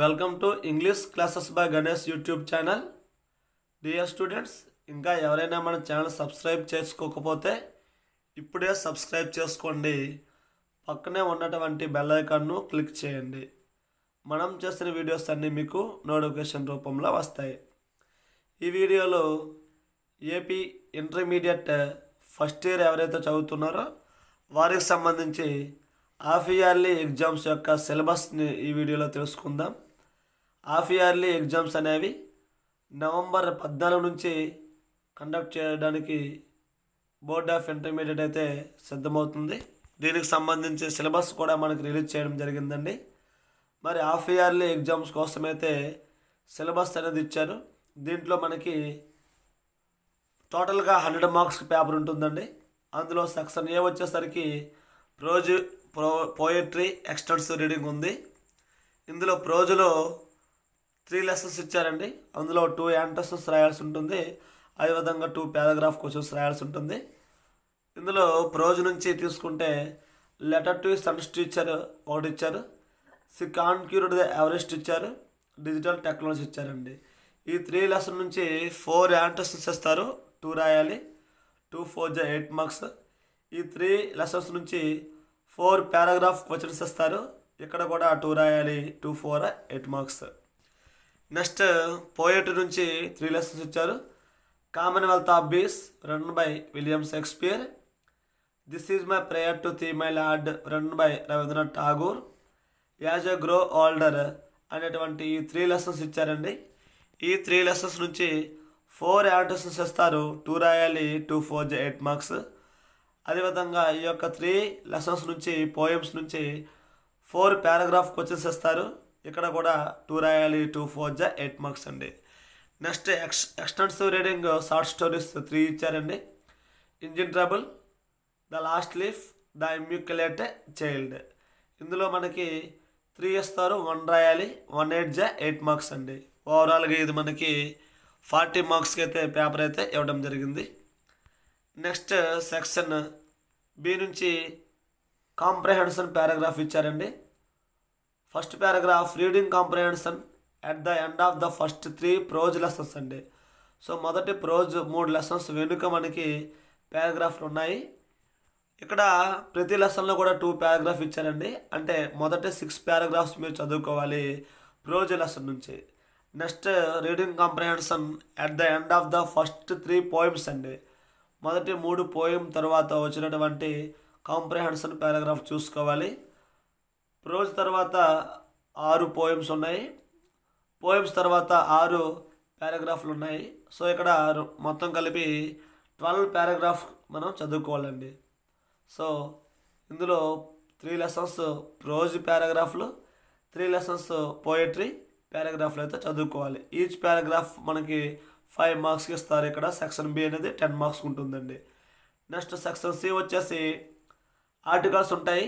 welcome to English classes by Ganesh YouTube channel dear students ఇంకా ఎవరైనా మన ఛానల్ సబ్స్క్రైబ్ చేసుకోకపోతే ఇప్పుడే సబ్స్క్రైబ్ చేసుకోండి పక్కనే ఉన్నటువంటి బెల్ ఐకాన్ను క్లిక్ చేయండి మనం చేసిన వీడియోస్ అన్నీ మీకు నోటిఫికేషన్ రూపంలో వస్తాయి ఈ వీడియోలో ఏపీ ఇంటర్మీడియట్ ఫస్ట్ ఇయర్ ఎవరైతే చదువుతున్నారో వారికి సంబంధించి హాఫ్ ఇయర్లీ ఎగ్జామ్స్ యొక్క సిలబస్ని ఈ వీడియోలో తెలుసుకుందాం హాఫ్ ఇయర్లీ ఎగ్జామ్స్ అనేవి నవంబర్ పద్నాలుగు నుంచి కండక్ట్ చేయడానికి బోర్డ్ ఆఫ్ ఇంటర్మీడియట్ అయితే సిద్ధమవుతుంది దీనికి సంబంధించి సిలబస్ కూడా మనకు రిలీజ్ చేయడం జరిగిందండి మరి హాఫ్ ఇయర్లీ ఎగ్జామ్స్ కోసమైతే సిలబస్ అనేది ఇచ్చారు దీంట్లో మనకి టోటల్గా హండ్రెడ్ మార్క్స్ పేపర్ ఉంటుందండి అందులో సెక్షన్ ఏ వచ్చేసరికి రోజు ప్రో పోయట్రీ ఎక్స్టర్స్ రీడింగ్ ఉంది ఇందులో ప్రోజులో త్రీ లెసన్స్ ఇచ్చారండి అందులో టూ యాంటర్సన్స్ రాయాల్సి ఉంటుంది అదేవిధంగా టూ పారాగ్రాఫ్ క్వశ్చన్స్ రాయాల్సి ఉంటుంది ఇందులో ప్రోజు నుంచి తీసుకుంటే లెటర్ టు సన్స్టిట్ ఇచ్చారు ఒకటి ఇచ్చారు సి కాన్క్యూర్డ్ ఎవరెస్ట్ ఇచ్చారు డిజిటల్ టెక్నాలజీ ఇచ్చారండి ఈ త్రీ లెసన్ నుంచి ఫోర్ యాంటర్సన్స్ ఇస్తారు టూ రాయాలి టూ ఫోర్ జ ఎయిట్ మార్క్స్ ఈ త్రీ లెసన్స్ నుంచి ఫోర్ పారాగ్రాఫ్ క్వశ్చన్స్ ఇస్తారు ఇక్కడ కూడా టూ రాయాలి two four eight marks next poet నుంచి త్రీ లెసన్స్ ఇచ్చారు commonwealth of bees run by William Shakespeare this is my prayer to thee my lord run by Rabindranath Tagore as a grow Alder అనేటువంటి ఈ three lessons ఇచ్చారండి ఈ three lessons నుంచి four యాడ్ lessons ఇస్తారు two రాయాలి టూ ఫోర్ ఎయిట్ మార్క్స్ అదేవిధంగా ఈ యొక్క త్రీ లెసన్స్ నుంచి పోయమ్స్ నుంచి ఫోర్ పారాగ్రాఫ్ క్వశ్చన్స్ ఇస్తారు ఇక్కడ కూడా టూ రాయాలి టూ ఫోర్ జా ఎయిట్ మార్క్స్ అండి next ex extensive reading short stories three ఇచ్చారండి engine trouble the last leaf the immaculate child ఇందులో మనకి త్రీ ఇస్తారు వన్ రాయాలి వన్ ఎయిట్ జా ఎయిట్ మార్క్స్ అండి ఓవరాల్గా ఇది మనకి ఫార్టీ మార్క్స్కి అయితే పేపర్ అయితే ఇవ్వడం జరిగింది నెక్స్ట్ సెక్షన్ బి నుంచి కాంప్రహెన్షన్ పారాగ్రాఫ్ ఇచ్చారండి first paragraph reading comprehension at the end of the first three prose lessons అండి సో మొదటి ప్రోజ్ మూడు లెసన్స్ వెనుక మనకి పారాగ్రాఫ్లు ఉన్నాయి ఇక్కడ ప్రతి లెసన్లో కూడా టూ పారాగ్రాఫ్ ఇచ్చారండి అంటే మొదటి సిక్స్ పారాగ్రాఫ్స్ మీరు చదువుకోవాలి ప్రోజ్ లెసన్ నుంచి next reading comprehension at the end of the first three poems అండి మొదటి మూడు పోయం తర్వాత వచ్చినటువంటి కాంప్రిహెన్షన్ పారాగ్రాఫ్ చూసుకోవాలి ప్రోజ్ తర్వాత ఆరు పోయమ్స్ ఉన్నాయి పోయమ్స్ తర్వాత ఆరు పారాగ్రాఫ్లు ఉన్నాయి సో ఇక్కడ మొత్తం కలిపి ట్వెల్వ్ పారాగ్రాఫ్ మనం చదువుకోవాలండి సో ఇందులో త్రీ లెసన్స్ ప్రోజ్ పారాగ్రాఫ్లు త్రీ లెసన్స్ పోయట్రీ పారాగ్రాఫ్లు అయితే చదువుకోవాలి ఈచ్ పారాగ్రాఫ్ మనకి ఫైవ్ మార్క్స్కి ఇస్తారు ఇక్కడ సెక్షన్ బి అనేది టెన్ మార్క్స్ ఉంటుందండి నెక్స్ట్ సెక్షన్ సి వచ్చేసి ఆర్టికల్స్ ఉంటాయి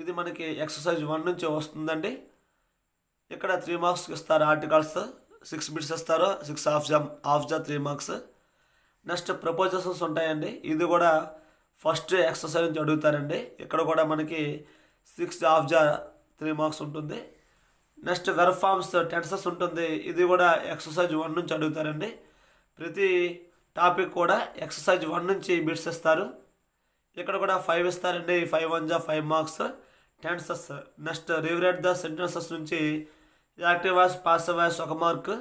ఇది మనకి ఎక్సర్సైజ్ వన్ నుంచి వస్తుందండి ఇక్కడ త్రీ మార్క్స్కి ఇస్తారు ఆర్టికల్స్ సిక్స్ బిట్స్ ఇస్తారు సిక్స్ ఆఫ్ జా ఆఫ్ జా త్రీ మార్క్స్ నెక్స్ట్ ప్రపోజల్స్ ఉంటాయండి ఇది కూడా ఫస్ట్ ఎక్సర్సైజ్ నుంచి అడుగుతారండి ఇక్కడ కూడా మనకి సిక్స్ ఆఫ్ జా త్రీ మార్క్స్ ఉంటుంది నెక్స్ట్ వెర్ఫామ్స్ టెన్సెస్ ఉంటుంది ఇది కూడా ఎక్సర్సైజ్ వన్ నుంచి అడుగుతారండి ప్రతి టాపిక్ కూడా ఎక్సర్సైజ్ వన్ నుంచి బిట్స్ ఇస్తారు ఇక్కడ కూడా ఫైవ్ ఇస్తారండి ఫైవ్ వన్ జా five marks tenses next rewrite the sentences నుంచి యాక్టివ్ వాయిస్ పాసివ్ వాయిస్ ఒక mark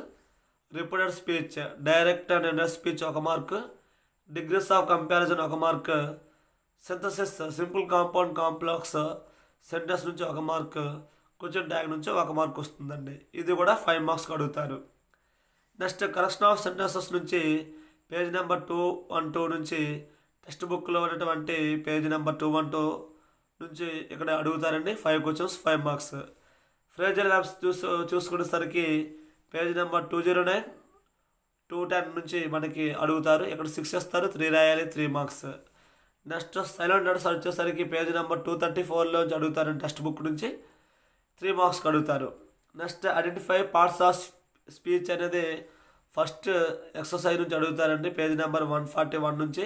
repeated speech direct and indirect speech ఒక మార్క్ డిగ్రీస్ ఆఫ్ కంపారిజన్ ఒక mark synthesis simple compound complex sentence నుంచి ఒక mark question tag నుంచి ఒక mark వస్తుందండి ఇది కూడా ఫైవ్ మార్క్స్కి అడుగుతారు నెక్స్ట్ కలెక్షన్ ఆఫ్ సెంటెన్సెస్ నుంచి page number two one two నుంచి టెక్స్ట్ బుక్లో ఉన్నటువంటి page number two one two నుంచి ఇక్కడ అడుగుతారండి five questions five marks phrasal verbs చూసు చూసుకునేసరికి page number two zero nine two ten నుంచి మనకి అడుగుతారు ఇక్కడ సిక్స్ ఇస్తారు త్రీ రాయాలి త్రీ మార్క్స్ నెక్స్ట్ సైలెంట్ నట్స్ వచ్చేసరికి పేజ్ నెంబర్ టూ థర్టీ ఫోర్లో నుంచి అడుగుతారు టెక్స్ట్ బుక్ నుంచి త్రీ మార్క్స్కి అడుగుతారు next identify parts of speech అనేది ఫస్ట్ ఎక్సర్సైజ్ నుంచి అడుగుతారండి page number one forty one నుంచి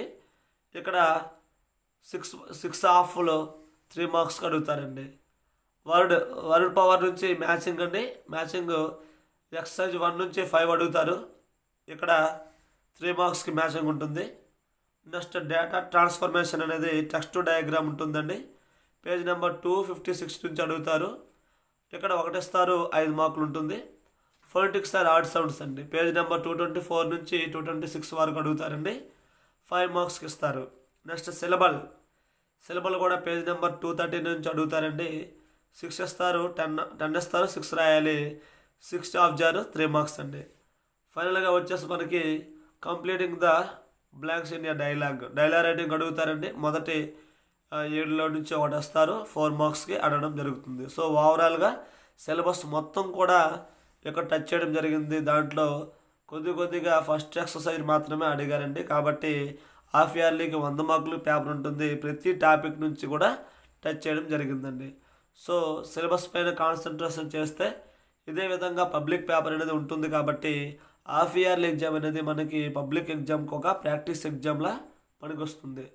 ఇక్కడ సిక్స్ సిక్స్ హాఫ్లో త్రీ మార్క్స్కి అడుగుతారండి వర్డ్ వర్డ్ పవర్ నుంచి మ్యాచింగ్ అండి మ్యాచింగ్ ఎక్సర్సైజ్ వన్ నుంచి ఫైవ్ అడుగుతారు ఇక్కడ త్రీ మార్క్స్కి మ్యాచింగ్ ఉంటుంది నెక్స్ట్ డేటా ట్రాన్స్ఫర్మేషన్ అనేది టెక్స్ట్ డయాగ్రామ్ ఉంటుందండి page number two fifty six నుంచి అడుగుతారు ఇక్కడ ఒకటిస్తారు ఐదు మార్కులు ఉంటుంది ఫోనెటిక్స్ ఆర్ ఆర్ట్ సౌండ్స్ అండి page number two twenty four నుంచి టూ ట్వంటీ సిక్స్ వరకు అడుగుతారండి ఫైవ్ మార్క్స్కి ఇస్తారు నెక్స్ట్ సిలబల్ సిలబల్ కూడా పేజ్ నెంబర్ టూ థర్టీ నుంచి అడుగుతారండి సిక్స్ ఇస్తారు టెన్ టెన్ ఇస్తారు సిక్స్ రాయాలి సిక్స్ ఆఫ్ జారు త్రీ మార్క్స్ అండి ఫైనల్గా వచ్చేసి మనకి కంప్లీటింగ్ ద బ్లాంక్స్ ఇండియా డైలాగ్ డైలాగ్ రైటింగ్ అడుగుతారండి మొదటి ఏడులో నుంచి ఒకటి వస్తారు ఫోర్ మార్క్స్కి అడగడం జరుగుతుంది సో ఓవరాల్గా సిలబస్ మొత్తం కూడా యొక్క టచ్ చేయడం జరిగింది దాంట్లో కొద్ది కొద్దిగా ఫస్ట్ ఎక్సర్సైజ్ మాత్రమే అడిగారండి కాబట్టి హాఫ్ ఇయర్లీకి వంద మార్కులు పేపర్ ఉంటుంది ప్రతి టాపిక్ నుంచి కూడా టచ్ చేయడం జరిగిందండి సో సిలబస్ పైన కాన్సన్ట్రేషన్ చేస్తే ఇదే విధంగా పబ్లిక్ పేపర్ అనేది ఉంటుంది కాబట్టి హాఫ్ ఇయర్లీ ఎగ్జామ్ అనేది మనకి పబ్లిక్ ఎగ్జామ్కి ఒక ప్రాక్టీస్ ఎగ్జామ్లా పనికొస్తుంది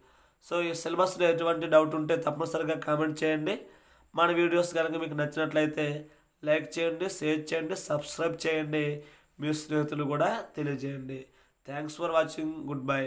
సో ఈ సిలబస్లో ఎటువంటి డౌట్ ఉంటే తప్పనిసరిగా కామెంట్ చేయండి మన వీడియోస్ కనుక మీకు నచ్చినట్లయితే లైక్ చేయండి షేర్ చేయండి సబ్స్క్రైబ్ చేయండి మీ స్నేహితులు కూడా తెలియజేయండి thanks for watching good bye